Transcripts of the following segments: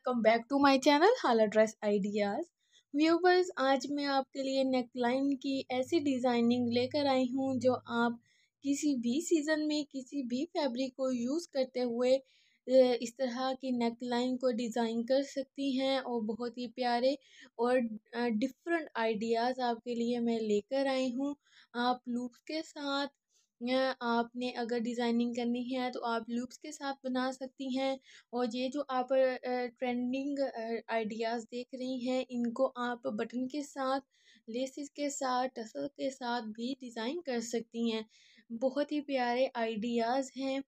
welcome back to my channel हाला dress ideas viewers आज मैं आपके लिए नेकलाइन की ऐसी डिज़ाइनिंग लेकर आई हूँ जो आप किसी भी सीज़न में किसी भी फैब्रिक को यूज़ करते हुए इस तरह की नेकलाइन को डिज़ाइन कर सकती हैं और बहुत ही प्यारे और डिफरेंट आइडियाज़ आपके लिए मैं लेकर आई हूँ आप लूप्स के साथ आपने अगर डिज़ाइनिंग करनी है तो आप लूप्स के साथ बना सकती हैं और ये जो आप ट्रेंडिंग आइडियाज़ देख रही हैं इनको आप बटन के साथ लेसिस के साथ टसल के साथ भी डिज़ाइन कर सकती हैं बहुत ही प्यारे आइडियाज़ हैं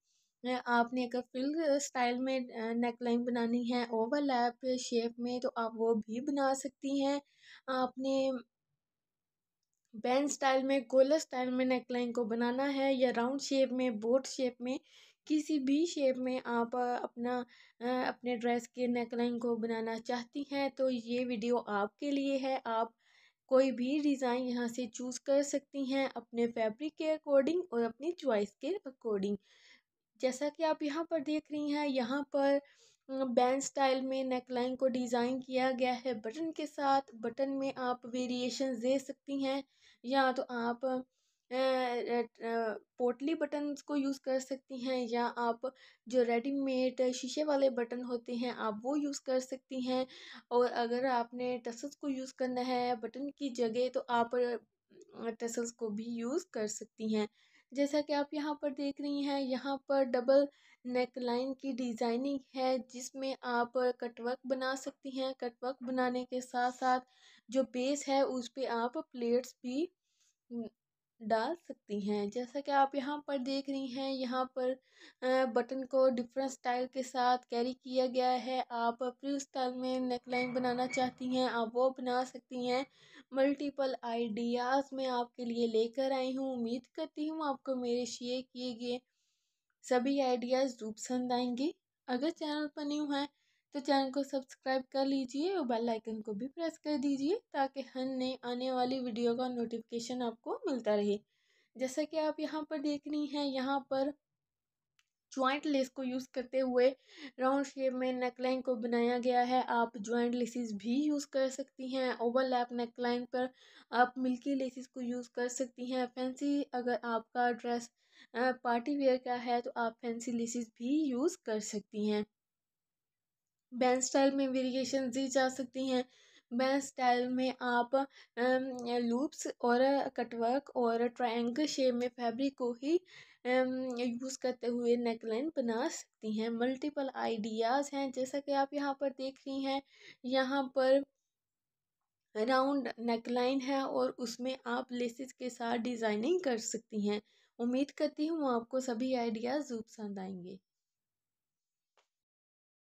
आपने अगर फिल स्टाइल में नेकलाइन बनानी है ओवरलैप शेप में तो आप वो भी बना सकती हैं आपने बैंड स्टाइल में गोला स्टाइल में नेकलाइन को बनाना है या राउंड शेप में बोट शेप में किसी भी शेप में आप अपना अपने ड्रेस के नेकलाइन को बनाना चाहती हैं तो ये वीडियो आपके लिए है आप कोई भी डिज़ाइन यहाँ से चूज़ कर सकती हैं अपने फैब्रिक के अकॉर्डिंग और अपनी चॉइस के अकॉर्डिंग जैसा कि आप यहाँ पर देख रही हैं यहाँ पर बैन स्टाइल में नेकलाइन को डिज़ाइन किया गया है बटन के साथ बटन में आप वेरिएशन दे सकती हैं या तो आप पोटली बटन को यूज़ कर सकती हैं या आप जो रेडीमेड शीशे वाले बटन होते हैं आप वो यूज़ कर सकती हैं और अगर आपने टसल्स को यूज़ करना है बटन की जगह तो आप टसल्स को भी यूज़ कर सकती हैं जैसा कि आप यहाँ पर देख रही हैं यहाँ पर डबल नेक लाइन की डिज़ाइनिंग है जिसमें आप कटवर्क बना सकती हैं कटवर्क बनाने के साथ साथ जो बेस है उस पर आप प्लेट्स भी डाल सकती हैं जैसा कि आप यहाँ पर देख रही हैं यहाँ पर बटन को डिफरेंट स्टाइल के साथ कैरी किया गया है आप अपनी स्टाइल में नेकलाइन बनाना चाहती हैं आप वो बना सकती हैं मल्टीपल आइडियाज़ मैं आपके लिए लेकर आई हूँ उम्मीद करती हूँ आपको मेरे शेयर किए गए सभी आइडियाज़ पसंद आएंगे अगर चैनल पर न्यू हैं तो चैनल को सब्सक्राइब कर लीजिए और बेल आइकन को भी प्रेस कर दीजिए ताकि हर नए आने वाली वीडियो का नोटिफिकेशन आपको मिलता रहे जैसा कि आप यहाँ पर देख रही हैं यहाँ पर ज्वाइंट लेस को यूज़ करते हुए राउंड शेप में नेकलाइन को बनाया गया है आप ज्वाइंट लेसिस भी यूज़ कर सकती हैं ओवरलैप नेकलाइन पर आप मिल्की लेसिस को यूज़ कर सकती हैं फैंसी अगर आपका ड्रेस पार्टी वेयर का है तो आप फैंसी लेसिस भी यूज़ कर सकती हैं बैन स्टाइल में वेरिएशन दी जा सकती हैं बैन स्टाइल में आप लूप्स और कटवर्क और ट्राइंगल शेप में फैब्रिक को ही यूज़ करते हुए नेकलाइन बना सकती हैं मल्टीपल आइडियाज़ हैं जैसा कि आप यहाँ पर देख रही हैं यहाँ पर राउंड नेकलाइन है और उसमें आप लेसिस के साथ डिज़ाइनिंग कर सकती हैं उम्मीद करती हूँ आपको सभी आइडियाज़ पसंद आएंगे